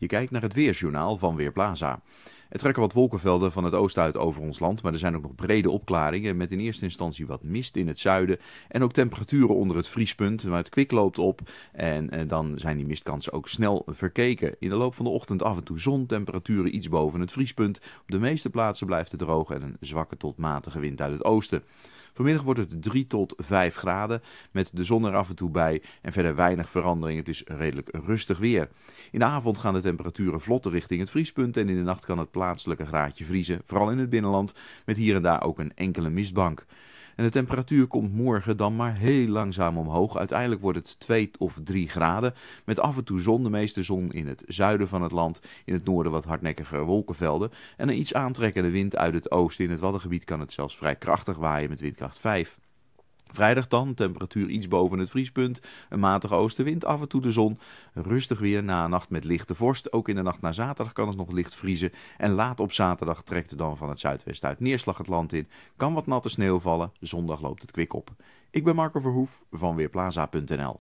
Je kijkt naar het Weersjournaal van Weerplaza. Het trekken wat wolkenvelden van het oosten uit over ons land, maar er zijn ook nog brede opklaringen met in eerste instantie wat mist in het zuiden en ook temperaturen onder het vriespunt, maar het kwik loopt op en, eh, dan zijn die mistkansen ook snel verkeken. In de loop van de ochtend af en toe zon, temperaturen iets boven het vriespunt. Op de meeste plaatsen blijft het droog en een zwakke tot matige wind uit het oosten. Vanmiddag wordt het 3 tot 5 graden met de zon er af en toe bij en verder weinig verandering. Het is redelijk rustig weer. In de avond gaan de temperaturen vlotter richting het vriespunt en in de nacht kan het plaatselijke graadje vriezen, vooral in het binnenland, met hier en daar ook een enkele mistbank. En de temperatuur komt morgen dan maar heel langzaam omhoog. Uiteindelijk wordt het 2 of 3 graden. Met af en toe zon, de meeste zon in het zuiden van het land. In het noorden wat hardnekkige wolkenvelden. En een iets aantrekkende wind uit het oosten. In het Waddengebied kan het zelfs vrij krachtig waaien met windkracht 5. Vrijdag dan, temperatuur iets boven het vriespunt, een matige oostenwind, af en toe de zon. Rustig weer na een nacht met lichte vorst. Ook in de nacht naar zaterdag kan het nog licht vriezen. En laat op zaterdag trekt het dan van het zuidwest uit neerslag het land in. Kan wat natte sneeuw vallen, zondag loopt het kwik op. Ik ben Marco Verhoef van Weerplaza.nl